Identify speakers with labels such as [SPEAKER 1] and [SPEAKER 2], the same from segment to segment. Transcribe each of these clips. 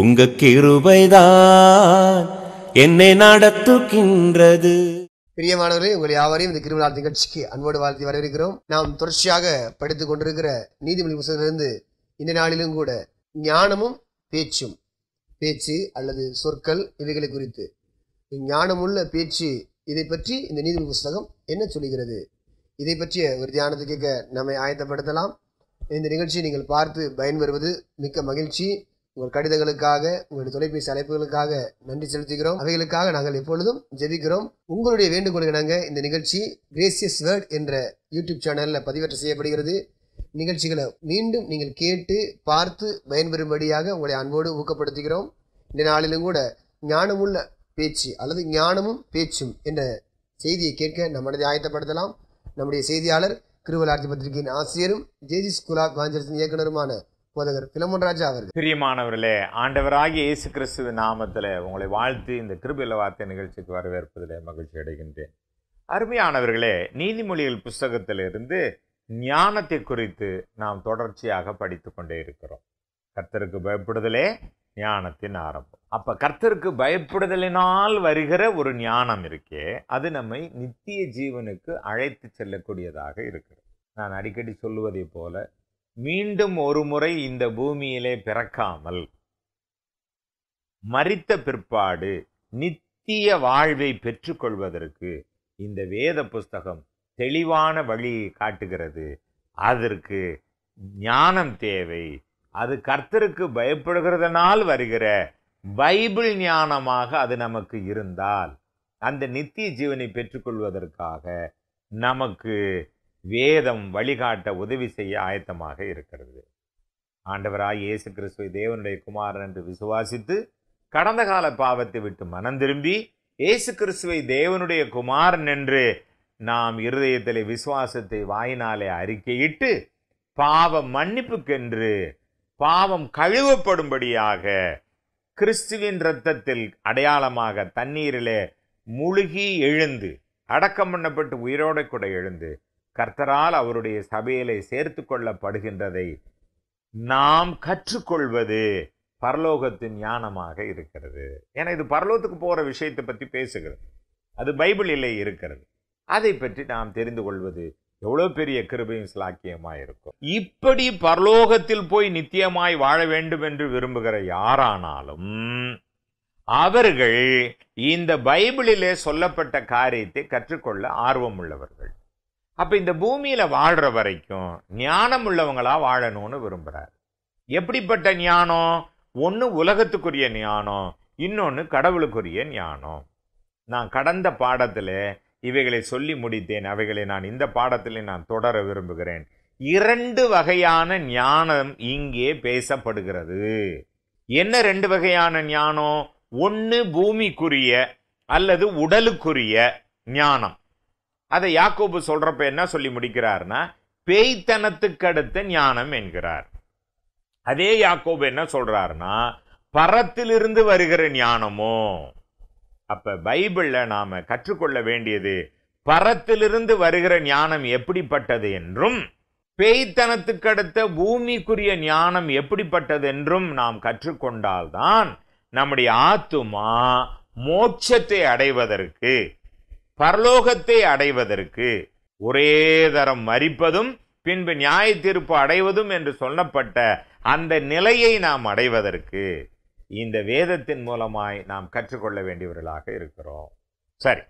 [SPEAKER 1] உங்க கிருபைதான் என்னை நடத்துகின்றது
[SPEAKER 2] பிரியமானவர்களே உங்கள் யாவரையும் இந்த கிருமிநாள் நிகழ்ச்சிக்கு அன்போடு வாழ்த்தி வரவிருக்கிறோம் நாம் தொடர்ச்சியாக படித்துக் கொண்டிருக்கிற நீதிமொழி புத்தகத்திலிருந்து இந்த நாளிலும் கூட ஞானமும் பேச்சும் பேச்சு அல்லது சொற்கள் இவைகளை குறித்து ஞானமுள்ள பேச்சு இதை பற்றி இந்த நீதிமொழி புஸ்தகம் என்ன சொல்கிறது இதை பற்றிய ஒரு தியானத்தை கேட்க நம்மை ஆயத்தப்படுத்தலாம் இந்த நிகழ்ச்சியை நீங்கள் பார்த்து பயன்பெறுவது மிக்க மகிழ்ச்சி உங்கள் கடிதங்களுக்காக உங்களுடைய தொலைபேசி அழைப்புகளுக்காக நன்றி செலுத்துகிறோம் அவைகளுக்காக நாங்கள் எப்பொழுதும் ஜெபிக்கிறோம் உங்களுடைய வேண்டுகோளுக்கு நாங்கள் இந்த நிகழ்ச்சி கிரேசியஸ் வேர்ட் என்ற யூடியூப் சேனலில் பதிவேற்றம் செய்யப்படுகிறது நிகழ்ச்சிகளை மீண்டும் நீங்கள் கேட்டு பார்த்து பயன்பெறும்படியாக உங்களை அன்போடு ஊக்கப்படுத்துகிறோம் இந்த நாளிலும் கூட ஞானமுள்ள பேச்சு அல்லது ஞானமும் பேச்சும் என்ற செய்தியை கேட்க நம்மளதை ஆயத்தப்படுத்தலாம் நம்முடைய செய்தியாளர் கிருவலாட்சி பத்திரிகையின் ஆசிரியரும் ஜேஜி ஸ்கூல் ஆஃப் காஞ்சர்ஸின் இயக்குனருமான போதகர் பிலமோன் ராஜா அவர்கள்
[SPEAKER 1] பிரியமானவர்களே ஆண்டவராகிய இயேசு கிறிஸ்துவ நாமத்தில் உங்களை வாழ்த்து இந்த கிருபில வார்த்தை நிகழ்ச்சிக்கு வரவேற்பதில் மகிழ்ச்சி அடைகின்றேன் அருமையானவர்களே நீதிமொழிகள் புஸ்தகத்திலிருந்து ஞானத்தை குறித்து நாம் தொடர்ச்சியாக படித்து கொண்டே இருக்கிறோம் கர்த்தருக்கு பயப்படுதலே ஞானத்தின் ஆரம்பம் அப்போ கர்த்தருக்கு பயப்படுதலினால் வருகிற ஒரு ஞானம் இருக்கே அது நம்மை நித்திய ஜீவனுக்கு அழைத்து செல்லக்கூடியதாக இருக்கிறது நான் அடிக்கடி சொல்லுவதை போல மீண்டும் ஒரு முறை இந்த பூமியிலே பிறக்காமல் மறித்த பிற்பாடு நித்திய வாழ்வை பெற்றுக்கொள்வதற்கு இந்த வேத புஸ்தகம் தெளிவான வழியை காட்டுகிறது அதற்கு ஞானம் தேவை அது கர்த்தருக்கு பயப்படுகிறதனால் வருகிற பைபிள் ஞானமாக அது நமக்கு இருந்தால் அந்த நித்திய ஜீவனை பெற்றுக்கொள்வதற்காக நமக்கு வேதம் வழிகாட்ட உதவி செய்ய ஆயத்தமாக இருக்கிறது ஆண்டவராய் இயேசு கிறிஸ்துவை தேவனுடைய குமாரன் என்று விசுவாசித்து கடந்த கால பாவத்தை விட்டு மனம் திரும்பி இயேசு கிறிஸ்துவை தேவனுடைய குமாரன் என்று நாம் இருதயத்திலே விசுவாசத்தை வாயினாலே அறிக்கையிட்டு பாவ மன்னிப்புக்கென்று பாவம் கழுவப்படும்படியாக கிறிஸ்துவின் இரத்தத்தில் அடையாளமாக தண்ணீரிலே முழுகி எழுந்து அடக்கம் பண்ணப்பட்டு உயிரோட கூட எழுந்து கர்த்தரால் அவருடைய சபையிலே சேர்த்து கொள்ளப்படுகின்றதை நாம் கற்றுக்கொள்வது பரலோகத்தின் ஞானமாக இருக்கிறது ஏன்னா இது பரலோகத்துக்கு போகிற விஷயத்தை பற்றி பேசுகிறது அது பைபிளிலே இருக்கிறது அதை பற்றி நாம் தெரிந்து கொள்வது எவ்வளோ பெரிய கிருபையும் ஸ்லாக்கியமாக இருக்கும் இப்படி பரலோகத்தில் போய் நித்தியமாய் வாழ வேண்டும் என்று விரும்புகிற யாரானாலும் அவர்கள் இந்த பைபிளிலே சொல்லப்பட்ட காரியத்தை கற்றுக்கொள்ள ஆர்வம் உள்ளவர்கள் அப்போ இந்த பூமியில் வாழ்கிற வரைக்கும் ஞானம் உள்ளவங்களாக வாழணும்னு விரும்புகிறார் எப்படிப்பட்ட ஞானம் ஒன்று உலகத்துக்குரிய ஞானம் இன்னொன்று கடவுளுக்குரிய ஞானம் நான் கடந்த பாடத்தில் இவைகளை சொல்லி முடித்தேன் அவைகளை நான் இந்த பாடத்தில் நான் தொடர விரும்புகிறேன் இரண்டு வகையான ஞானம் இங்கே பேசப்படுகிறது என்ன ரெண்டு வகையான ஞானம் ஒன்று பூமிக்குரிய அல்லது உடலுக்குரிய ஞானம் அதை யாக்கோபு சொல்கிறப்ப என்ன சொல்லி முடிக்கிறார்னா பேய்த்தனத்துக்கு அடுத்த ஞானம் என்கிறார் அதே யாக்கோபு என்ன சொல்கிறாருன்னா பரத்திலிருந்து வருகிற ஞானமோ அப்போ பைபிளில் நாம் கற்றுக்கொள்ள வேண்டியது பரத்திலிருந்து வருகிற ஞானம் எப்படிப்பட்டது என்றும் பேய்த்தனத்துக்கு அடுத்த பூமிக்குரிய ஞானம் எப்படிப்பட்டது என்றும் நாம் கற்றுக்கொண்டால்தான் நம்முடைய ஆத்துமா மோட்சத்தை அடைவதற்கு பரலோகத்தை அடைவதற்கு ஒரே தரம் மறிப்பதும் பின்பு நியாய தீர்ப்பு அடைவதும் என்று சொல்லப்பட்ட அந்த நிலையை நாம் அடைவதற்கு இந்த வேதத்தின் மூலமாய் நாம் கற்றுக்கொள்ள வேண்டியவர்களாக இருக்கிறோம் சரி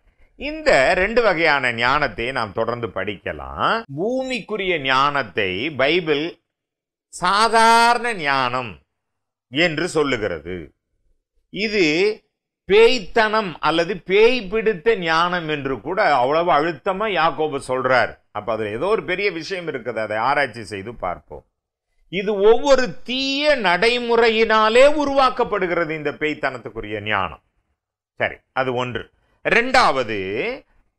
[SPEAKER 1] இந்த ரெண்டு வகையான ஞானத்தை நாம் தொடர்ந்து படிக்கலாம் பூமிக்குரிய ஞானத்தை பைபிள் சாதாரண ஞானம் என்று சொல்லுகிறது இது பேய்த்தனம் அல்லது பேய் பிடித்த ஞானம் என்று கூட அவ்வளவு அழுத்தமா யாக்கோபு சொல்றார் அப்ப அதுல ஏதோ ஒரு பெரிய விஷயம் இருக்குது அதை ஆராய்ச்சி செய்து பார்ப்போம் இது ஒவ்வொரு தீய நடைமுறையினாலே உருவாக்கப்படுகிறது இந்த பேய்த்தனத்துக்குரிய ஞானம் சரி அது ஒன்று ரெண்டாவது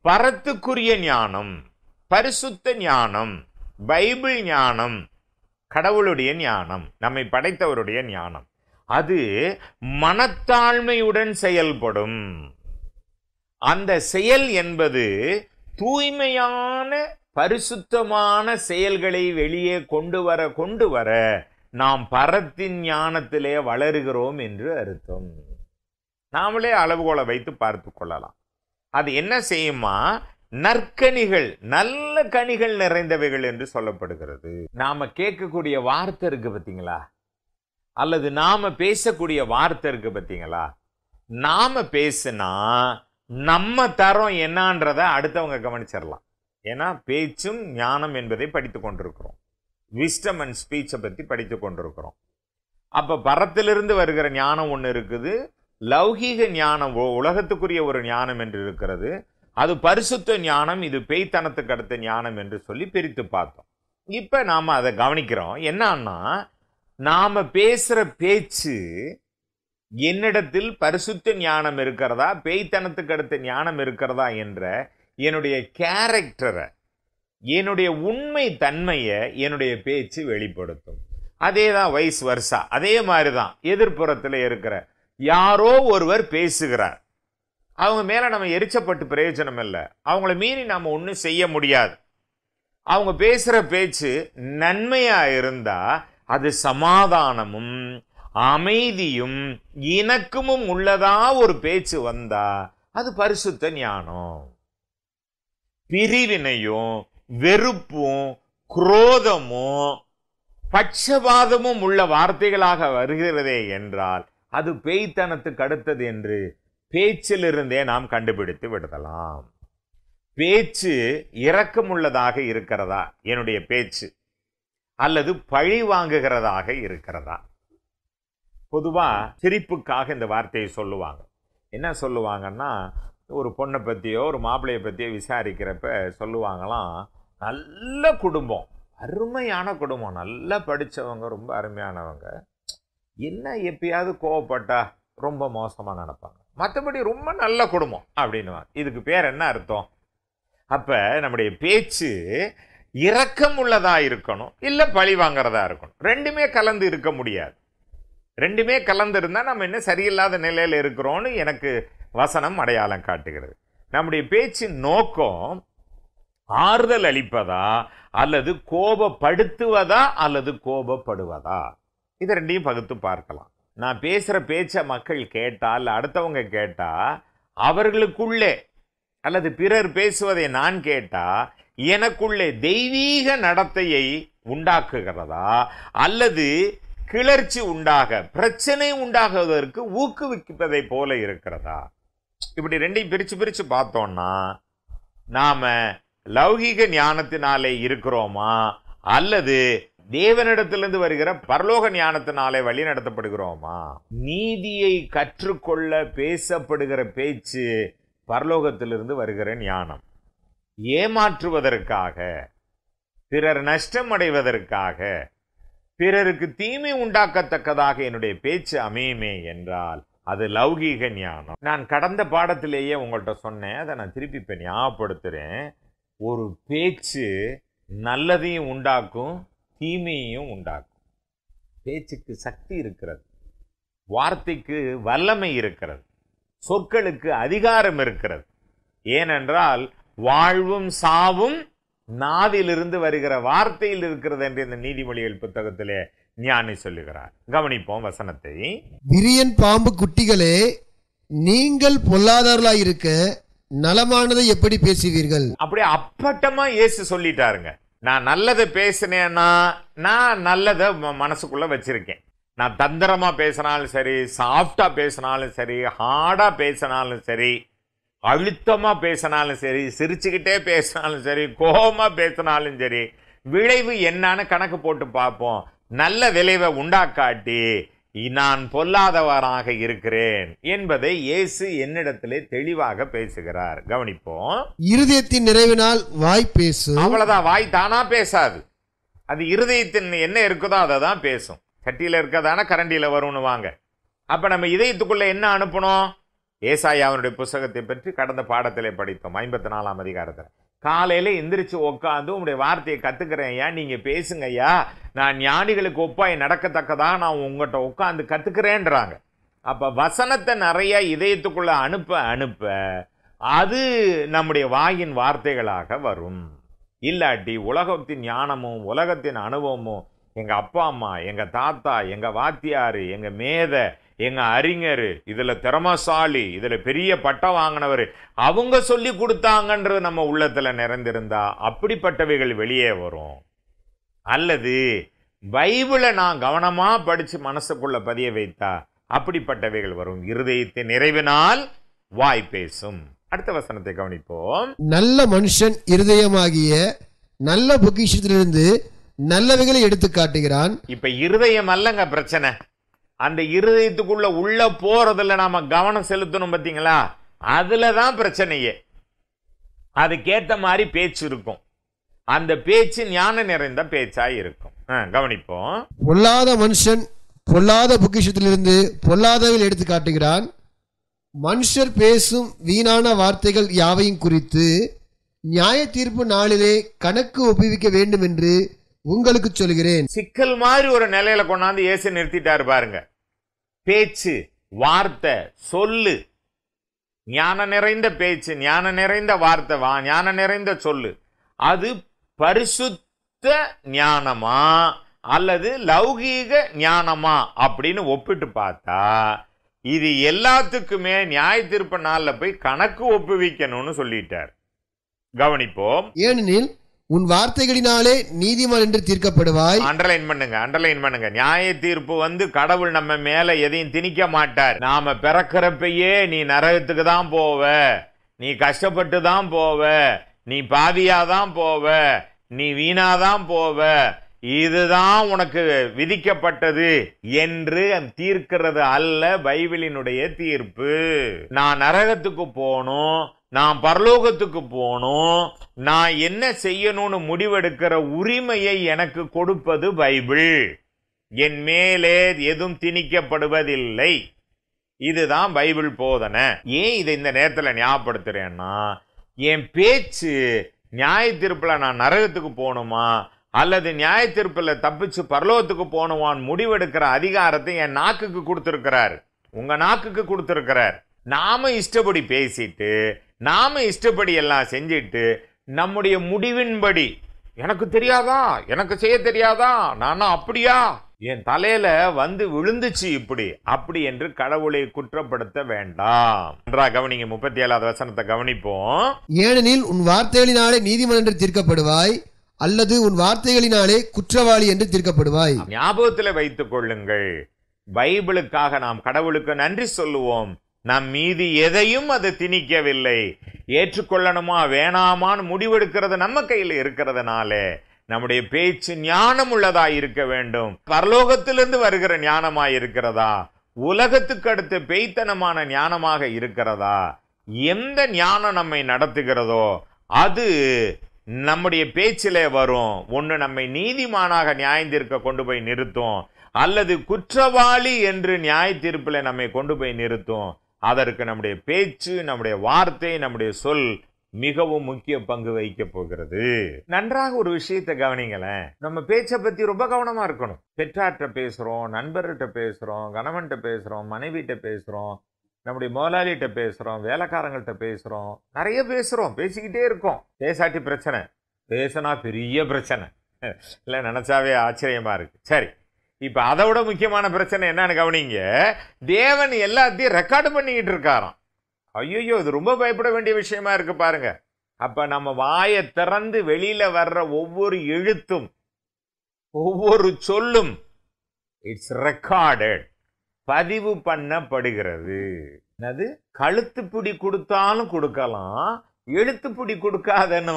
[SPEAKER 1] பரத்துக்குரிய ஞானம் பரிசுத்த ஞானம் பைபிள் ஞானம் கடவுளுடைய ஞானம் நம்மை படைத்தவருடைய ஞானம் அது மனத்தாழ்மையுடன் செயல்படும் அந்த செயல் என்பது தூய்மையான பரிசுத்தமான செயல்களை வெளியே கொண்டு வர கொண்டு வர நாம் பரத்தின் ஞானத்திலே வளருகிறோம் என்று அர்த்தம் நாமளே அளவுகோலை வைத்து பார்த்து கொள்ளலாம் அது என்ன செய்யுமா நற்கனிகள் நல்ல கனிகள் நிறைந்தவைகள் என்று சொல்லப்படுகிறது நாம கேட்கக்கூடிய வார்த்தை இருக்கு பார்த்தீங்களா அல்லது நாம் பேசக்கூடிய வார்த்தை இருக்கு பார்த்தீங்களா நாம் பேசுனா நம்ம தரம் என்னன்றத அடுத்தவங்க கவனிச்சிடலாம் ஏன்னா பேச்சும் ஞானம் என்பதை படித்து கொண்டிருக்கிறோம் விஸ்டம் அண்ட் ஸ்பீச்சை பற்றி படித்து கொண்டிருக்கிறோம் அப்போ பரத்திலிருந்து வருகிற ஞானம் ஒன்று இருக்குது லௌகீக ஞானம் உலகத்துக்குரிய ஒரு ஞானம் என்று இருக்கிறது அது பரிசுத்த ஞானம் இது பேய்த்தனத்துக்கு அடுத்த ஞானம் என்று சொல்லி பிரித்து பார்த்தோம் இப்போ நாம் அதை கவனிக்கிறோம் என்னன்னா நாம பேசுற பேச்சு என்னிடத்தில் பரிசுத்த ஞானம் இருக்கிறதா பேய்த்தனத்துக்கு அடுத்த ஞானம் இருக்கிறதா என்ற என்னுடைய கேரக்டரை என்னுடைய உண்மை தன்மையை என்னுடைய பேச்சு வெளிப்படுத்தும் அதே தான் வயசு வருஷா அதே மாதிரி தான் எதிர்ப்புறத்தில் இருக்கிற யாரோ ஒருவர் பேசுகிறார் அவங்க மேலே நம்ம எரிச்சப்பட்டு பிரயோஜனம் இல்லை அவங்கள மீறி நாம் ஒன்றும் செய்ய முடியாது அவங்க பேசுகிற பேச்சு நன்மையாக இருந்தால் அது சமாதானமும் அமைதியும் இணக்கமும் உள்ளதா ஒரு பேச்சு வந்தா அது பரிசுத்த ஞானம் பிரிவினையும் வெறுப்பும் குரோதமும் பட்சபாதமும் உள்ள வார்த்தைகளாக வருகிறதே என்றால் அது பேய்த்தனத்துக்கு அடுத்தது என்று பேச்சிலிருந்தே நாம் கண்டுபிடித்து விடுதலாம் பேச்சு இரக்கமுள்ளதாக இருக்கிறதா என்னுடைய பேச்சு அல்லது பழி வாங்குகிறதாக இருக்கிறதா பொதுவாக சிரிப்புக்காக இந்த வார்த்தையை சொல்லுவாங்க என்ன சொல்லுவாங்கன்னா ஒரு பொண்ணை பற்றியோ ஒரு மாப்பிள்ளையை பற்றியோ விசாரிக்கிறப்ப சொல்லுவாங்களாம் நல்ல குடும்பம் அருமையான குடும்பம் நல்லா படித்தவங்க ரொம்ப அருமையானவங்க என்ன எப்பயாவது கோவப்பட்டா ரொம்ப மோசமாக நினப்பாங்க மற்றபடி ரொம்ப நல்ல குடும்பம் அப்படின்னுவாங்க இதுக்கு பேர் என்ன அர்த்தம் அப்போ நம்முடைய பேச்சு இரக்கம் உள்ளதாக இருக்கணும் இல்லை பழி வாங்கிறதா இருக்கணும் ரெண்டுமே கலந்து இருக்க முடியாது ரெண்டுமே கலந்து இருந்தால் நம்ம என்ன சரியில்லாத நிலையில் இருக்கிறோன்னு எனக்கு வசனம் அடையாளம் காட்டுகிறது நம்முடைய பேச்சின் நோக்கம் ஆறுதல் அளிப்பதா அல்லது கோபப்படுத்துவதா அல்லது கோபப்படுவதா இது ரெண்டையும் பகுத்து பார்க்கலாம் நான் பேசுகிற பேச்சை மக்கள் கேட்டால் அடுத்தவங்க கேட்டால் அவர்களுக்குள்ளே அல்லது பிறர் பேசுவதை நான் கேட்டால் எனக்குள்ளே தெய்வீக நடத்தையை உண்டாக்குகிறதா அல்லது கிளர்ச்சி உண்டாக பிரச்சனை உண்டாகுவதற்கு ஊக்குவிப்பதை போல இருக்கிறதா இப்படி ரெண்டையும் பிரித்து பிரித்து பார்த்தோம்னா நாம் லௌகிக ஞானத்தினாலே இருக்கிறோமா அல்லது தேவனிடத்திலிருந்து வருகிற பரலோக ஞானத்தினாலே வழி நடத்தப்படுகிறோமா நீதியை கற்றுக்கொள்ள பேசப்படுகிற பேச்சு பரலோகத்திலிருந்து வருகிற ஞானம் ஏமாற்றுவதற்காக பிறர் நஷ்டம் அடைவதற்காக பிறருக்கு தீமை உண்டாக்கத்தக்கதாக என்னுடைய பேச்சு அமையுமே என்றால் அது லௌகீக ஞானம் நான் கடந்த பாடத்திலேயே உங்கள்கிட்ட சொன்னேன் அதை நான் திருப்பி இப்போ ஞாபகப்படுத்துகிறேன் ஒரு பேச்சு நல்லதையும் உண்டாக்கும் தீமையையும் உண்டாக்கும் பேச்சுக்கு சக்தி இருக்கிறது வார்த்தைக்கு வல்லமை இருக்கிறது சொற்களுக்கு அதிகாரம் இருக்கிறது ஏனென்றால் வாழ்வும் சாவும் இருந்து வருகிற வார்த்தையில் இருக்கிறது என்று இந்த நீதிமொழிகள் புத்தகத்திலே ஞானி சொல்லுகிறார் கவனிப்போம் வசனத்தை
[SPEAKER 2] விரியன் பாம்பு குட்டிகளே நீங்கள் பொல்லாதவர்களா இருக்க நலமானதை எப்படி பேசுவீர்கள் அப்படி
[SPEAKER 1] அப்பட்டமா இயேசு சொல்லிட்டாருங்க நான் நல்லதை பேசினேன்னா நான் நல்லதை மனசுக்குள்ள வச்சிருக்கேன் நான் தந்திரமா பேசினாலும் சரி சாஃப்டா பேசினாலும் சரி ஹார்டா பேசினாலும் சரி அழுத்தமாக பேசினாலும் சரி சிரிச்சுக்கிட்டே பேசினாலும் சரி கோபமாக பேசினாலும் சரி விளைவு என்னான்னு கணக்கு போட்டு பார்ப்போம் நல்ல விளைவை உண்டாக்காட்டி நான் பொல்லாதவராக இருக்கிறேன் என்பதை இயேசு என்னிடத்திலே தெளிவாக பேசுகிறார் கவனிப்போம்
[SPEAKER 2] இருதயத்தின் நிறைவினால்
[SPEAKER 1] வாய் பேசும் அவ்வளவுதான் வாய் தானா பேசாது அது இருதயத்தின் என்ன இருக்குதோ அதை தான் பேசும் சட்டியில் இருக்கதான கரண்டியில் வரும்னு வாங்க அப்போ நம்ம இதயத்துக்குள்ளே என்ன அனுப்பணும் அவனுடைய புஸ்தகத்தை பற்றி கடந்த பாடத்திலே படித்தோம் ஐம்பத்தி நாலாம் அதிகாரத்தில் காலையில் எந்திரிச்சு உட்காந்து உங்களுடைய வார்த்தையை கற்றுக்கிறேன் ஐயா நீங்கள் பேசுங்க ஐயா நான் ஞானிகளுக்கு ஒப்பாய் நடக்கத்தக்கதாக நான் உங்கள்கிட்ட உட்காந்து கற்றுக்கிறேன்றாங்க அப்போ வசனத்தை நிறைய இதயத்துக்குள்ளே அனுப்ப அனுப்ப அது நம்முடைய வாயின் வார்த்தைகளாக வரும் இல்லாட்டி உலகத்தின் ஞானமும் உலகத்தின் அனுபவமும் எங்கள் அப்பா அம்மா எங்கள் தாத்தா எங்கள் வாத்தியார் எங்கள் மேதை எங்கள் அறிஞர் இதில் திறமசாலி இதில் பெரிய பட்டம் வாங்கினவர் அவங்க சொல்லி கொடுத்தாங்கன்றது நம்ம உள்ளத்தில் நிறைந்திருந்தா அப்படிப்பட்டவைகள் வெளியே வரும் அல்லது பைபிளை நான் கவனமாக படித்து மனசுக்குள்ளே பதிய வைத்தா அப்படிப்பட்டவைகள் வரும் இருதயத்தை நிறைவினால் வாய் பேசும் அடுத்த வசனத்தை கவனிப்போம்
[SPEAKER 2] நல்ல மனுஷன் இருதயமாகிய நல்ல பொக்கிஷத்திலிருந்து நல்லவைகளை எடுத்து காட்டுகிறான்
[SPEAKER 1] இப்ப இருதயம் அல்லங்க பிரச்சனை அந்த இருதயத்துக்குள்ள உள்ள போறதுல நாம கவனம் செலுத்தணும் பார்த்தீங்களா அதுல தான் பிரச்சனையே அதுக்கேற்ற மாதிரி பேச்சு இருக்கும் அந்த பேச்சு ஞான நிறைந்த பேச்சா இருக்கும் கவனிப்போம்
[SPEAKER 2] பொல்லாத மனுஷன் பொல்லாத பொக்கிஷத்திலிருந்து பொல்லாதவில் எடுத்து காட்டுகிறான் மனுஷர் பேசும் வீணான வார்த்தைகள் யாவையும் குறித்து நியாய தீர்ப்பு நாளிலே கணக்கு ஒப்புவிக்க வேண்டும் என்று உங்களுக்கு சொல்கிறேன் சிக்கல் மாதிரி ஒரு
[SPEAKER 1] நிலையில கொண்டாந்து இயேசு நிறுத்திட்டாரு பாருங்க பேச்சு வார்த்தை சொல்லு ஞான நிறைந்த பேச்சு ஞான நிறைந்த வார்த்தை வா ஞான நிறைந்த சொல்லு அது பரிசுத்த ஞானமா அல்லது லௌகீக ஞானமா அப்படின்னு ஒப்பிட்டு பார்த்தா இது எல்லாத்துக்குமே நியாய திருப்ப நாளில் போய் கணக்கு ஒப்புவிக்கணும்னு சொல்லிட்டார் கவனிப்போம்
[SPEAKER 2] ஏனெனில் உன் வார்த்தைகளினாலே நீதிமான் என்று தீர்க்கப்படுவாய்
[SPEAKER 1] அண்டர்லைன் பண்ணுங்க அண்டர்லைன் பண்ணுங்க நியாய தீர்ப்பு வந்து கடவுள் நம்ம மேல எதையும் திணிக்க மாட்டார் நாம பிறக்கிறப்பையே நீ நரகத்துக்கு தான் போவ நீ கஷ்டப்பட்டு தான் போவ நீ பாவியா தான் போவ நீ வீணா தான் போவ இதுதான் உனக்கு விதிக்கப்பட்டது என்று தீர்க்கிறது அல்ல பைபிளினுடைய தீர்ப்பு நான் நரகத்துக்கு போனோம் நான் பரலோகத்துக்கு போகணும் நான் என்ன செய்யணும்னு முடிவெடுக்கிற உரிமையை எனக்கு கொடுப்பது பைபிள் என் மேலே எதுவும் திணிக்கப்படுவதில்லை இதுதான் பைபிள் போதனை ஏன் இதை இந்த நேரத்தில் ஞாபகப்படுத்துறேன்னா என் பேச்சு நியாய நான் நரகத்துக்கு போகணுமா அல்லது நியாய திருப்பில் தப்பிச்சு பரலோகத்துக்கு போகணுமான்னு முடிவெடுக்கிற அதிகாரத்தை என் நாக்குக்கு கொடுத்துருக்கிறார் உங்கள் நாக்குக்கு கொடுத்துருக்கிறார் நாம இஷ்டப்படி பேசிட்டு நாம் இஷ்டப்படி எல்லாம் செஞ்சுட்டு நம்முடைய முடிவின்படி எனக்கு தெரியாதா எனக்கு செய்ய தெரியாதா நானும் அப்படியா என் தலையில வந்து விழுந்துச்சு இப்படி அப்படி என்று கடவுளை குற்றப்படுத்த வேண்டாம் நன்றா கவனிங்க முப்பத்தி ஏழாவது வசனத்தை கவனிப்போம்
[SPEAKER 2] ஏனெனில் உன் வார்த்தைகளினாலே நீதிமன்றம் தீர்க்கப்படுவாய் அல்லது உன் வார்த்தைகளினாலே குற்றவாளி என்று தீர்க்கப்படுவாய்
[SPEAKER 1] ஞாபகத்தில் வைத்துக் கொள்ளுங்கள் பைபிளுக்காக நாம் கடவுளுக்கு நன்றி சொல்லுவோம் நம் மீது எதையும் அது திணிக்கவில்லை ஏற்றுக்கொள்ளணுமா வேணாமான்னு முடிவெடுக்கிறது நம்ம கையில் இருக்கிறதுனால நம்முடைய பேச்சு ஞானம் உள்ளதா இருக்க வேண்டும் பரலோகத்திலிருந்து வருகிற ஞானமா இருக்கிறதா உலகத்துக்கு அடுத்த பேய்த்தனமான ஞானமாக இருக்கிறதா எந்த ஞானம் நம்மை நடத்துகிறதோ அது நம்முடைய பேச்சிலே வரும் ஒன்று நம்மை நீதிமானாக நியாயந்திருக்க கொண்டு போய் நிறுத்தும் அல்லது குற்றவாளி என்று நியாய தீர்ப்பில் நம்மை கொண்டு போய் நிறுத்தும் அதற்கு நம்முடைய பேச்சு நம்முடைய வார்த்தை நம்முடைய சொல் மிகவும் முக்கிய பங்கு வகிக்க போகிறது நன்றாக ஒரு விஷயத்தை கவனிங்களேன் நம்ம பேச்சை பத்தி ரொம்ப கவனமா இருக்கணும் பெற்றார்கிட்ட பேசுறோம் நண்பர்கிட்ட பேசுறோம் கணவன்கிட்ட பேசுறோம் மனைவிட்ட பேசுறோம் நம்முடைய முதலாளிகிட்ட பேசுறோம் வேலைக்காரங்கள்ட்ட பேசுறோம் நிறைய பேசுறோம் பேசிக்கிட்டே இருக்கோம் பேசாட்டி பிரச்சனை பேசினா பெரிய பிரச்சனை இல்லை நினச்சாவே ஆச்சரியமா இருக்கு சரி இப்போ அதை விட முக்கியமான பிரச்சனை என்னன்னு கவனிங்க தேவன் எல்லாத்தையும் ரெக்கார்டு பண்ணிக்கிட்டு இருக்காராம் ஐயோ இது ரொம்ப பயப்பட வேண்டிய விஷயமா இருக்கு பாருங்க அப்போ நம்ம வாயை திறந்து வெளியில் வர்ற ஒவ்வொரு எழுத்தும் ஒவ்வொரு சொல்லும் இட்ஸ் ரெக்கார்டட் பதிவு பண்ணப்படுகிறது என்னது கழுத்துப்பிடி கொடுத்தாலும் கொடுக்கலாம் எழுத்துப்பிடி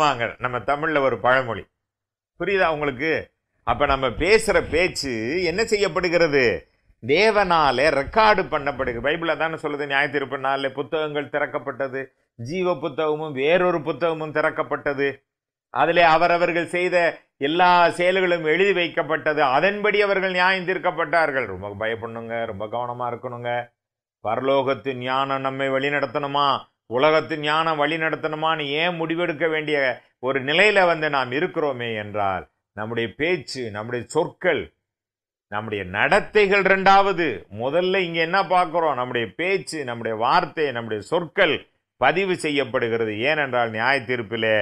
[SPEAKER 1] வாங்க நம்ம தமிழில் ஒரு பழமொழி புரியுதா உங்களுக்கு அப்போ நம்ம பேசுகிற பேச்சு என்ன செய்யப்படுகிறது தேவனாலே ரெக்கார்டு பண்ணப்படுகிறது பைபிளில் தானே சொல்லுது நியாயத்திருப்பு நாளில் புத்தகங்கள் திறக்கப்பட்டது ஜீவ புத்தகமும் வேறொரு புத்தகமும் திறக்கப்பட்டது அதில் அவரவர்கள் செய்த எல்லா செயல்களும் எழுதி வைக்கப்பட்டது அதன்படி அவர்கள் நியாயம் தீர்க்கப்பட்டார்கள் ரொம்ப பயப்படணுங்க ரொம்ப கவனமாக இருக்கணுங்க பரலோகத்து ஞானம் நம்மை வழி நடத்தணுமா உலகத்து ஞானம் வழி நடத்தணுமான்னு ஏன் முடிவெடுக்க வேண்டிய ஒரு நிலையில் வந்து நாம் இருக்கிறோமே என்றால் நம்முடைய பேச்சு நம்முடைய சொற்கள் நம்முடைய நடத்தைகள் ரெண்டாவது முதல்ல இங்கே என்ன பார்க்குறோம் நம்முடைய பேச்சு நம்முடைய வார்த்தை நம்முடைய சொற்கள் பதிவு செய்யப்படுகிறது ஏனென்றால் நியாய தீர்ப்பிலே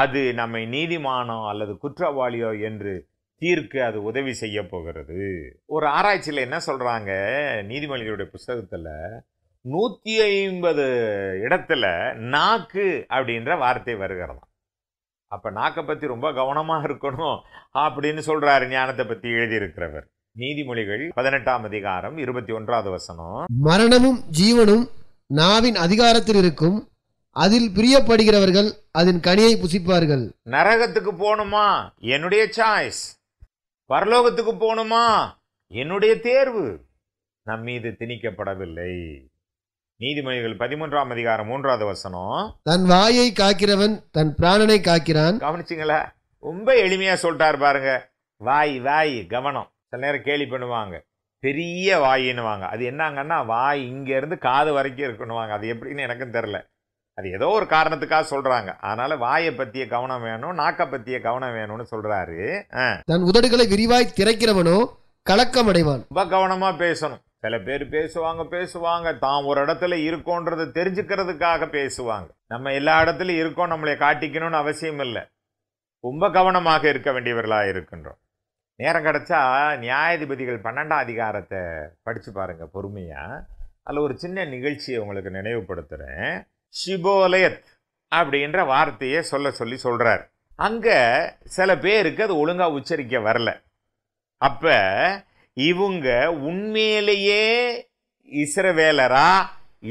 [SPEAKER 1] அது நம்மை நீதிமானோ அல்லது குற்றவாளியோ என்று தீர்க்க அது உதவி செய்ய போகிறது ஒரு ஆராய்ச்சியில் என்ன சொல்கிறாங்க நீதிமொழிகளுடைய புஸ்தகத்தில் நூற்றி ஐம்பது இடத்துல நாக்கு அப்படின்ற வார்த்தை வருகிறதாம் அப்போ நாக்கை பற்றி ரொம்ப கவனமாக இருக்கணும் அப்படின்னு சொல்கிறார் ஞானத்தை பற்றி எழுதியிருக்கிறவர் நீதிமொழிகள் பதினெட்டாம் அதிகாரம் இருபத்தி ஒன்றாவது வசனம்
[SPEAKER 2] மரணமும் ஜீவனும் நாவின் அதிகாரத்தில் இருக்கும் அதில் பிரியப்படுகிறவர்கள் அதன் கனியை புசிப்பார்கள்
[SPEAKER 1] நரகத்துக்கு போகணுமா என்னுடைய சாய்ஸ் பரலோகத்துக்கு போகணுமா என்னுடைய தேர்வு நம் மீது திணிக்கப்படவில்லை நீதிமொழிகள் பதிமூன்றாம் அதிகாரம் மூன்றாவது வசனம்
[SPEAKER 2] தன் வாயை காக்கிறவன் தன் பிராணனை காக்கிறான்
[SPEAKER 1] கவனிச்சிங்களா ரொம்ப எளிமையா சொல்லிட்டாரு பாருங்க வாய் வாய் கவனம் சில நேரம் கேலி பண்ணுவாங்க பெரிய வாயின்னுவாங்க அது என்னங்கன்னா வாய் இங்கே இருந்து காது வரைக்கும் இருக்கணுவாங்க அது எப்படின்னு எனக்கும் தெரில அது ஏதோ ஒரு காரணத்துக்காக சொல்கிறாங்க அதனால் வாயை பற்றிய கவனம் வேணும் நாக்கை பற்றிய கவனம் வேணும்னு சொல்றாரு
[SPEAKER 2] தன் உதடுகளை விரிவாய் திறக்கிறவனோ கலக்கம் அடைவான்
[SPEAKER 1] ரொம்ப கவனமாக பேசணும் சில பேர் பேசுவாங்க பேசுவாங்க தான் ஒரு இடத்துல இருக்கோன்றதை தெரிஞ்சுக்கிறதுக்காக பேசுவாங்க நம்ம எல்லா இடத்துலையும் இருக்கோம் நம்மளை காட்டிக்கணும்னு அவசியம் இல்லை ரொம்ப கவனமாக இருக்க வேண்டியவர்களாக இருக்கின்றோம் நேரம் கிடச்சா நியாயாதிபதிகள் பன்னெண்டாம் அதிகாரத்தை படித்து பாருங்கள் பொறுமையாக அதில் ஒரு சின்ன நிகழ்ச்சியை உங்களுக்கு நினைவுபடுத்துகிறேன் ஷிபோலயத் அப்படின்ற வார்த்தையை சொல்ல சொல்லி சொல்கிறார் அங்கே சில பேருக்கு அது ஒழுங்காக உச்சரிக்க வரல அப்போ இவங்க உண்மையிலேயே இஸ்ரவேலரா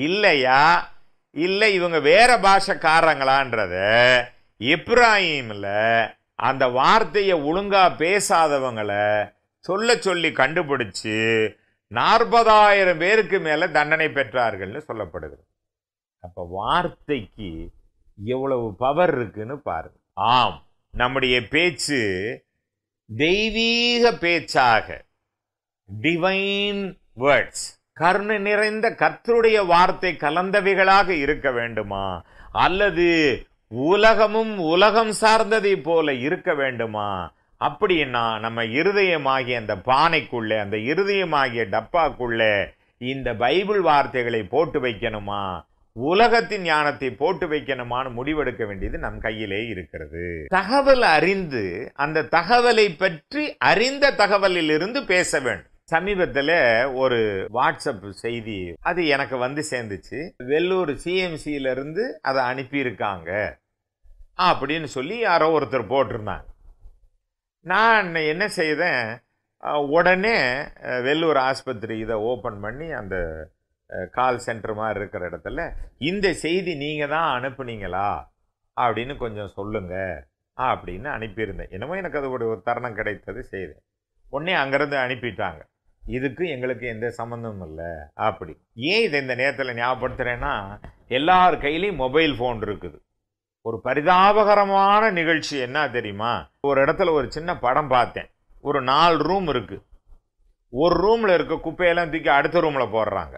[SPEAKER 1] இல்லையா இல்லை இவங்க வேற பாஷக்காரங்களான்றத இப்ராஹிமில் அந்த வார்த்தையை ஒழுங்காக பேசாதவங்களை சொல்ல சொல்லி கண்டுபிடிச்சு நாற்பதாயிரம் பேருக்கு மேலே தண்டனை பெற்றார்கள்னு சொல்லப்படுது அப்போ வார்த்தைக்கு எவ்வளவு பவர் இருக்குன்னு பாரு ஆம் நம்முடைய பேச்சு தெய்வீக பேச்சாக டிவைன் வேர்ட்ஸ் கருணை நிறைந்த கர்த்தருடைய வார்த்தை கலந்தவைகளாக இருக்க வேண்டுமா அல்லது உலகமும் உலகம் சார்ந்ததை போல இருக்க வேண்டுமா அப்படின்னா நம்ம இருதயமாகிய அந்த பானைக்குள்ளே அந்த இருதயமாகிய டப்பாக்குள்ளே இந்த பைபிள் வார்த்தைகளை போட்டு வைக்கணுமா உலகத்தின் ஞானத்தை போட்டு வைக்கணுமான்னு முடிவெடுக்க வேண்டியது நம் கையிலே இருக்கிறது தகவல் அறிந்து அந்த தகவலை பற்றி அறிந்த தகவலில் இருந்து பேச வேண்டும் சமீபத்தில் ஒரு வாட்ஸ்அப் செய்தி அது எனக்கு வந்து சேர்ந்துச்சு வெள்ளூர் சிஎம்சியிலிருந்து அதை அனுப்பியிருக்காங்க அப்படின்னு சொல்லி யாரோ ஒருத்தர் போட்டிருந்தாங்க நான் என்ன செய்தேன் உடனே வெள்ளூர் ஆஸ்பத்திரி இதை ஓப்பன் பண்ணி அந்த கால் சென்டர் மாதிரி இருக்கிற இடத்துல இந்த செய்தி நீங்கள் தான் அனுப்புனீங்களா அப்படின்னு கொஞ்சம் சொல்லுங்கள் அப்படின்னு அனுப்பியிருந்தேன் என்னமோ எனக்கு அது ஒரு தருணம் கிடைத்தது செய்தேன் உடனே அங்கேருந்து அனுப்பிட்டாங்க இதுக்கும் எங்களுக்கு எந்த சம்மந்தமும் இல்லை அப்படி ஏன் இதை இந்த நேரத்தில் ஞாபகப்படுத்துகிறேன்னா எல்லார் கையிலையும் மொபைல் ஃபோன் இருக்குது ஒரு பரிதாபகரமான நிகழ்ச்சி என்ன தெரியுமா ஒரு இடத்துல ஒரு சின்ன படம் பார்த்தேன் ஒரு நாலு ரூம் இருக்குது ஒரு ரூமில் இருக்க குப்பையெல்லாம் தூக்கி அடுத்த ரூமில் போடுறாங்க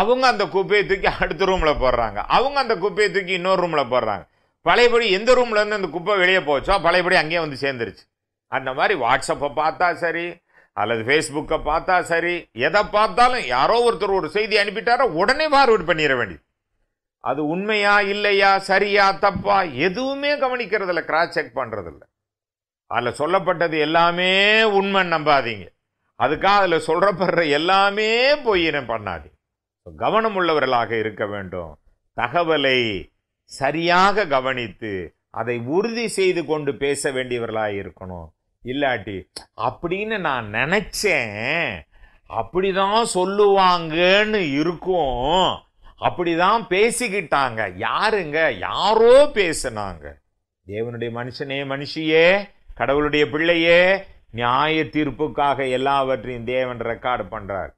[SPEAKER 1] அவங்க அந்த குப்பையை தூக்கி அடுத்த ரூமில் போடுறாங்க அவங்க அந்த குப்பையை தூக்கி இன்னொரு ரூமில் போடுறாங்க பழையபடி எந்த ரூம்லேருந்து அந்த குப்பை வெளியே போச்சோ பழையபடி அங்கேயே வந்து சேர்ந்துருச்சு அந்த மாதிரி வாட்ஸ்அப்பை பார்த்தா சரி அல்லது ஃபேஸ்புக்கை பார்த்தா சரி எதை பார்த்தாலும் யாரோ ஒருத்தர் ஒரு செய்தி அனுப்பிட்டாரோ உடனே ஃபார்வேர்ட் பண்ணிட வேண்டியது அது உண்மையா இல்லையா சரியா தப்பா எதுவுமே கவனிக்கிறதில்ல கிராஸ் செக் பண்ணுறதில்ல அதில் சொல்லப்பட்டது எல்லாமே உண்மை நம்பாதீங்க அதுக்காக அதில் சொல்கிறப்படுற எல்லாமே பொய்யின பண்ணாதீங்க கவனம் உள்ளவர்களாக இருக்க வேண்டும் தகவலை சரியாக கவனித்து அதை உறுதி செய்து கொண்டு பேச வேண்டியவர்களாக இருக்கணும் இல்லாட்டி அப்படின்னு நான் நினச்சேன் அப்படிதான் சொல்லுவாங்கன்னு இருக்கும் அப்படிதான் பேசிக்கிட்டாங்க யாருங்க யாரோ பேசினாங்க தேவனுடைய மனுஷனே மனுஷியே கடவுளுடைய பிள்ளையே நியாய தீர்ப்புக்காக எல்லாவற்றையும் தேவன் ரெக்கார்டு பண்றார்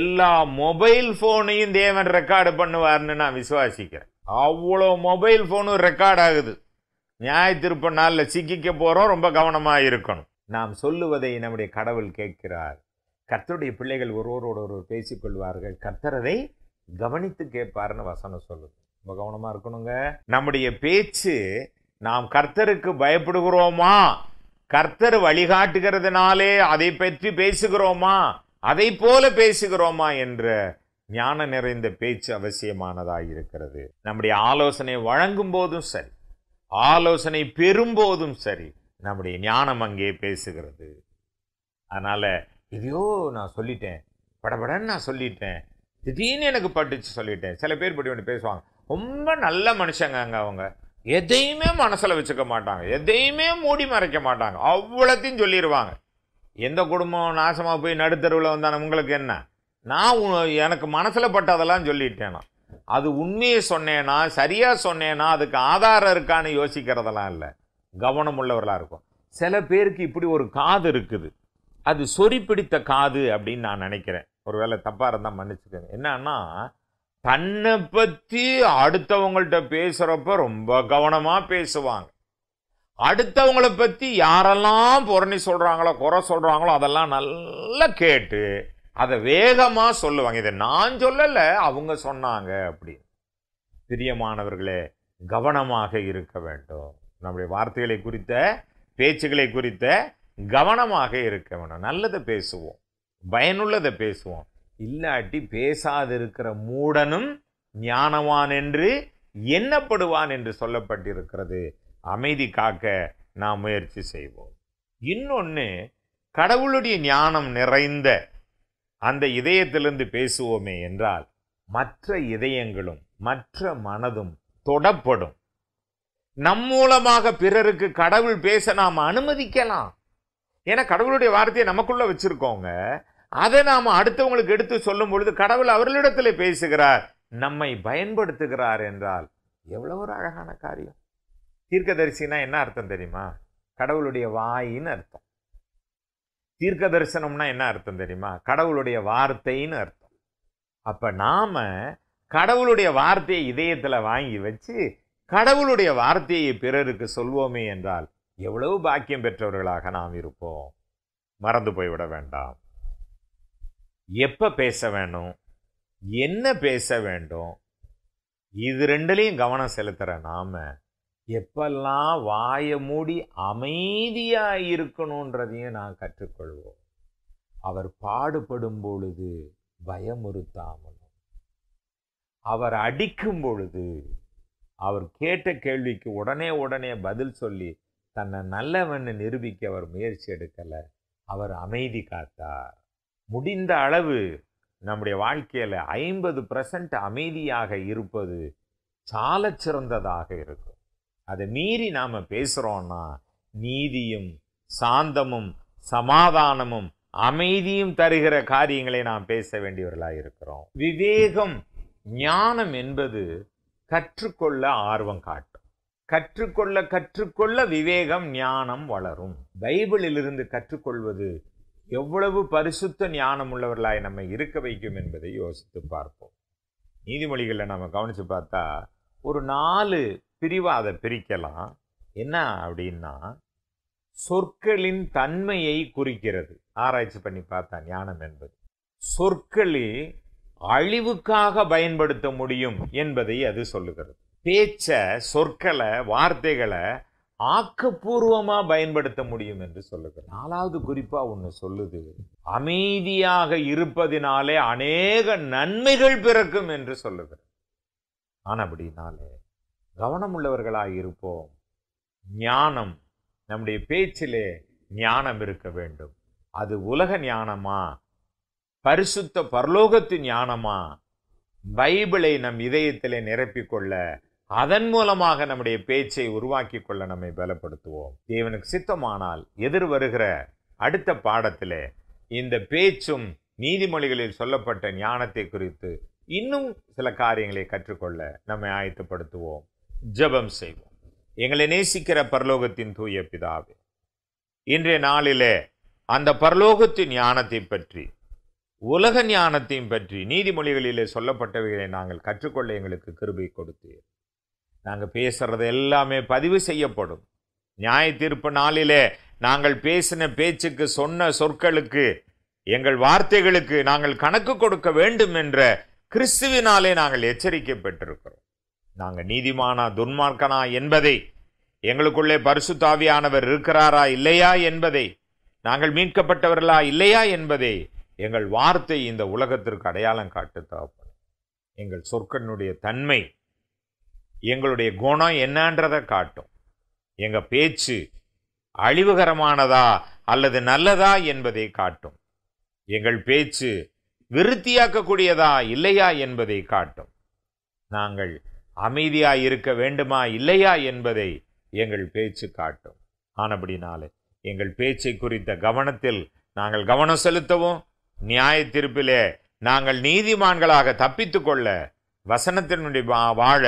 [SPEAKER 1] எல்லா மொபைல் ஃபோனையும் தேவன் ரெக்கார்டு பண்ணுவார்னு நான் விசுவாசிக்கிறேன் அவ்வளோ மொபைல் ஃபோனும் ரெக்கார்ட் ஆகுது நியாய திருப்ப நாளில் சிக்கிக்க போகிறோம் ரொம்ப கவனமாக இருக்கணும் நாம் சொல்லுவதை நம்முடைய கடவுள் கேட்கிறார் கர்த்தருடைய பிள்ளைகள் ஒருவரோட ஒருவர் பேசிக்கொள்வார்கள் கர்த்தரதை கவனித்து கேட்பார்னு வசனம் சொல்லுது ரொம்ப கவனமாக இருக்கணுங்க நம்முடைய பேச்சு நாம் கர்த்தருக்கு பயப்படுகிறோமா கர்த்தர் வழிகாட்டுகிறதுனாலே அதை பற்றி பேசுகிறோமா அதை போல பேசுகிறோமா என்ற ஞான நிறைந்த பேச்சு அவசியமானதாக இருக்கிறது நம்முடைய ஆலோசனை வழங்கும் போதும் சரி ஆலோசனை பெறும்போதும் சரி நம்முடைய ஞானம் அங்கே பேசுகிறது அதனால் இதையோ நான் சொல்லிட்டேன் படபடன்னு நான் சொல்லிட்டேன் திடீர்னு எனக்கு பட்டுச்சு சொல்லிட்டேன் சில பேர் இப்படி ஒன்று பேசுவாங்க ரொம்ப நல்ல மனுஷங்க அங்கே அவங்க எதையுமே மனசில் வச்சுக்க மாட்டாங்க எதையுமே மூடி மறைக்க மாட்டாங்க அவ்வளோத்தையும் சொல்லிடுவாங்க எந்த குடும்பம் நாசமாக போய் நடுத்தருவில் வந்தான உங்களுக்கு என்ன நான் எனக்கு மனசில் பட்டதெல்லாம் சொல்லிட்டேனா அது உண்மையை சொன்னேன்னா சரியாக சொன்னேன்னா அதுக்கு ஆதாரம் இருக்கான்னு யோசிக்கிறதெல்லாம் இல்லை கவனம் உள்ளவர்களாக இருக்கும் சில பேருக்கு இப்படி ஒரு காது இருக்குது அது சொறி பிடித்த காது அப்படின்னு நான் நினைக்கிறேன் ஒருவேளை தப்பாக இருந்தால் மன்னிச்சுக்கேன் என்னன்னா தன்னை பற்றி அடுத்தவங்கள்ட்ட பேசுகிறப்ப ரொம்ப கவனமாக பேசுவாங்க அடுத்தவங்கள பற்றி யாரெல்லாம் புறணி சொல்கிறாங்களோ குறை சொல்கிறாங்களோ அதெல்லாம் நல்லா கேட்டு அதை வேகமாக சொல்லுவாங்க இதை நான் சொல்லலை அவங்க சொன்னாங்க அப்படின்னு பிரியமானவர்களே கவனமாக இருக்க வேண்டும் நம்முடைய வார்த்தைகளை குறித்த பேச்சுகளை குறித்த கவனமாக இருக்க வேண்டும் நல்லதை பேசுவோம் பயனுள்ளதை பேசுவோம் இல்லாட்டி பேசாதிருக்கிற மூடனும் ஞானவான் என்று எண்ணப்படுவான் என்று சொல்லப்பட்டிருக்கிறது அமைதி காக்க நாம் முயற்சி செய்வோம் இன்னொன்று கடவுளுடைய ஞானம் நிறைந்த அந்த இதயத்திலிருந்து பேசுவோமே என்றால் மற்ற இதயங்களும் மற்ற மனதும் தொடப்படும் நம் மூலமாக பிறருக்கு கடவுள் பேச நாம் அனுமதிக்கலாம் ஏன்னா கடவுளுடைய வார்த்தையை நமக்குள்ளே வச்சுருக்கோங்க அதை நாம் அடுத்தவங்களுக்கு எடுத்து சொல்லும் பொழுது கடவுள் அவர்களிடத்தில் பேசுகிறார் நம்மை பயன்படுத்துகிறார் என்றால் எவ்வளோ ஒரு அழகான காரியம் தீர்க்கதரிசினா என்ன அர்த்தம் தெரியுமா கடவுளுடைய வாயின்னு அர்த்தம் தீர்க்க தரிசனம்னா என்ன அர்த்தம் தெரியுமா கடவுளுடைய வார்த்தைன்னு அர்த்தம் அப்போ நாம் கடவுளுடைய வார்த்தையை இதயத்தில் வாங்கி வச்சு கடவுளுடைய வார்த்தையை பிறருக்கு சொல்வோமே என்றால் எவ்வளவு பாக்கியம் பெற்றவர்களாக நாம் இருப்போம் மறந்து போய்விட வேண்டாம் எப்போ பேச வேணும் என்ன பேச வேண்டும் இது ரெண்டுலேயும் கவனம் செலுத்துகிற நாம் எப்பெல்லாம் வாயை மூடி அமைதியாக இருக்கணுன்றதையும் நான் கற்றுக்கொள்வோம் அவர் பாடுபடும் பொழுது பயமுறுத்தாமலும் அவர் அடிக்கும் பொழுது அவர் கேட்ட கேள்விக்கு உடனே உடனே பதில் சொல்லி தன்னை நல்லவன்னு நிரூபிக்க அவர் முயற்சி எடுக்கலை அவர் அமைதி காத்தார் முடிந்த அளவு நம்முடைய வாழ்க்கையில் ஐம்பது பர்சன்ட் அமைதியாக இருப்பது சால சிறந்ததாக இருக்கும் அதை மீறி நாம் பேசுகிறோன்னா நீதியும் சாந்தமும் சமாதானமும் அமைதியும் தருகிற காரியங்களை நாம் பேச வேண்டியவர்களாக இருக்கிறோம் விவேகம் ஞானம் என்பது கற்றுக்கொள்ள ஆர்வம் காட்டும் கற்றுக்கொள்ள கற்றுக்கொள்ள விவேகம் ஞானம் வளரும் பைபிளிலிருந்து கற்றுக்கொள்வது எவ்வளவு பரிசுத்த ஞானம் உள்ளவர்களாய் நம்ம இருக்க வைக்கும் என்பதை யோசித்து பார்ப்போம் நீதிமொழிகளில் நம்ம கவனித்து பார்த்தா ஒரு நாலு பிரிவாக அதை பிரிக்கலாம் என்ன அப்படின்னா சொற்களின் தன்மையை குறிக்கிறது ஆராய்ச்சி பண்ணி பார்த்தா ஞானம் என்பது சொற்களே அழிவுக்காக பயன்படுத்த முடியும் என்பதை அது சொல்லுகிறது பேச்சை சொற்களை வார்த்தைகளை ஆக்கப்பூர்வமாக பயன்படுத்த முடியும் என்று சொல்லுகிறது நாலாவது குறிப்பாக ஒன்று சொல்லுது அமைதியாக இருப்பதினாலே அநேக நன்மைகள் பிறக்கும் என்று சொல்லுகிறது ஆனால் அப்படின்னாலே கவனமுள்ளவர்களாயிருப்போம் ஞானம் நம்முடைய பேச்சிலே ஞானம் இருக்க வேண்டும் அது உலக ஞானமா பரிசுத்த பரலோகத்து ஞானமா பைபிளை நம் இதயத்திலே நிரப்பிக்கொள்ள அதன் மூலமாக நம்முடைய பேச்சை உருவாக்கி கொள்ள நம்மை பலப்படுத்துவோம் தேவனுக்கு சித்தமானால் எதிர் வருகிற அடுத்த பாடத்திலே இந்த பேச்சும் நீதிமொழிகளில் சொல்லப்பட்ட ஞானத்தை குறித்து இன்னும் சில காரியங்களை கற்றுக்கொள்ள நம்மை ஆயத்தப்படுத்துவோம் ஜபம் செய்வோம் எங்களை நேசிக்கிற பரலோகத்தின் தூய பிதாவே இன்றைய நாளிலே அந்த பரலோகத்தின் ஞானத்தை பற்றி உலக ஞானத்தையும் பற்றி நீதிமொழிகளிலே சொல்லப்பட்டவைகளை நாங்கள் கற்றுக்கொள்ள எங்களுக்கு கிருபை கொடுத்தீர் நாங்கள் பேசுகிறது எல்லாமே பதிவு செய்யப்படும் நியாய தீர்ப்பு நாளிலே நாங்கள் பேசின பேச்சுக்கு சொன்ன சொற்களுக்கு எங்கள் வார்த்தைகளுக்கு நாங்கள் கணக்கு கொடுக்க வேண்டும் என்ற கிறிஸ்துவினாலே நாங்கள் எச்சரிக்கை பெற்றிருக்கிறோம் நாங்கள் நீதிமானா துன்மார்க்கனா என்பதை எங்களுக்குள்ளே பரிசுத்தாவியானவர் இருக்கிறாரா இல்லையா என்பதை நாங்கள் மீட்கப்பட்டவர்களா இல்லையா என்பதை எங்கள் வார்த்தை இந்த உலகத்திற்கு அடையாளம் காட்டு எங்கள் சொற்கனுடைய தன்மை எங்களுடைய குணம் என்னன்றதை காட்டும் எங்கள் பேச்சு அழிவுகரமானதா அல்லது நல்லதா என்பதை காட்டும் எங்கள் பேச்சு விருத்தியாக்கக்கூடியதா இல்லையா என்பதை காட்டும் நாங்கள் அமைதியாக இருக்க வேண்டுமா இல்லையா என்பதை எங்கள் பேச்சு காட்டும் ஆனபடினாலே எங்கள் பேச்சை குறித்த கவனத்தில் நாங்கள் கவனம் செலுத்தவும் நியாய தீர்ப்பிலே நாங்கள் நீதிமான்களாக தப்பித்து கொள்ள வசனத்தினுடைய வாழ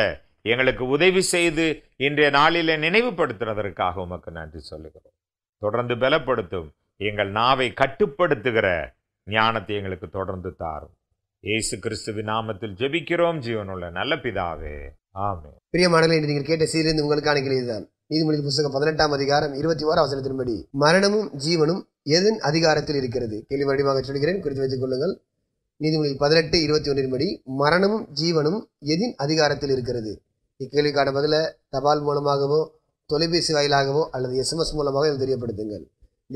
[SPEAKER 1] எங்களுக்கு உதவி செய்து இன்றைய நாளிலே நினைவுபடுத்துறதற்காக உமக்கு நன்றி சொல்லுகிறோம் தொடர்ந்து பலப்படுத்தும் எங்கள் நாவை கட்டுப்படுத்துகிற ஞானத்தை எங்களுக்கு தொடர்ந்து தாரும் இயேசு கிறிஸ்துவின் நாமத்தில் ஜெபிக்கிறோம் ஜீவனுள்ள நல்ல பிதாவே
[SPEAKER 2] ஆமே பிரிய மாடலை நீங்கள் கேட்ட சீரிலிருந்து உங்களுக்கான கேள்விதான் நீதிமொழி புத்தகம் பதினெட்டாம் அதிகாரம் இருபத்தி ஓரு அவசரத்தின்படி மரணமும் ஜீவனும் எதன் அதிகாரத்தில் இருக்கிறது கேள்வி வடிவாக சொல்கிறேன் குறித்து வைத்துக் கொள்ளுங்கள் நீதிமொழி பதினெட்டு இருபத்தி ஒன்றின்படி மரணமும் ஜீவனும் எதின் அதிகாரத்தில் இருக்கிறது இக்கேள்விக்கான பதில தபால் மூலமாகவோ தொலைபேசி வாயிலாகவோ அல்லது எஸ்எம்எஸ் மூலமாக தெரியப்படுத்துங்கள்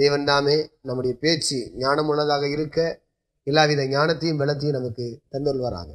[SPEAKER 2] தேவன் தாமே நம்முடைய பேச்சு ஞானமுள்ளதாக இருக்க எல்லாவித ஞானத்தையும் வெள்ளத்தையும் நமக்கு தந்தருள்வாராங்க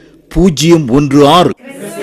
[SPEAKER 1] பூஜ்ஜியம் ஒன்று ஆறு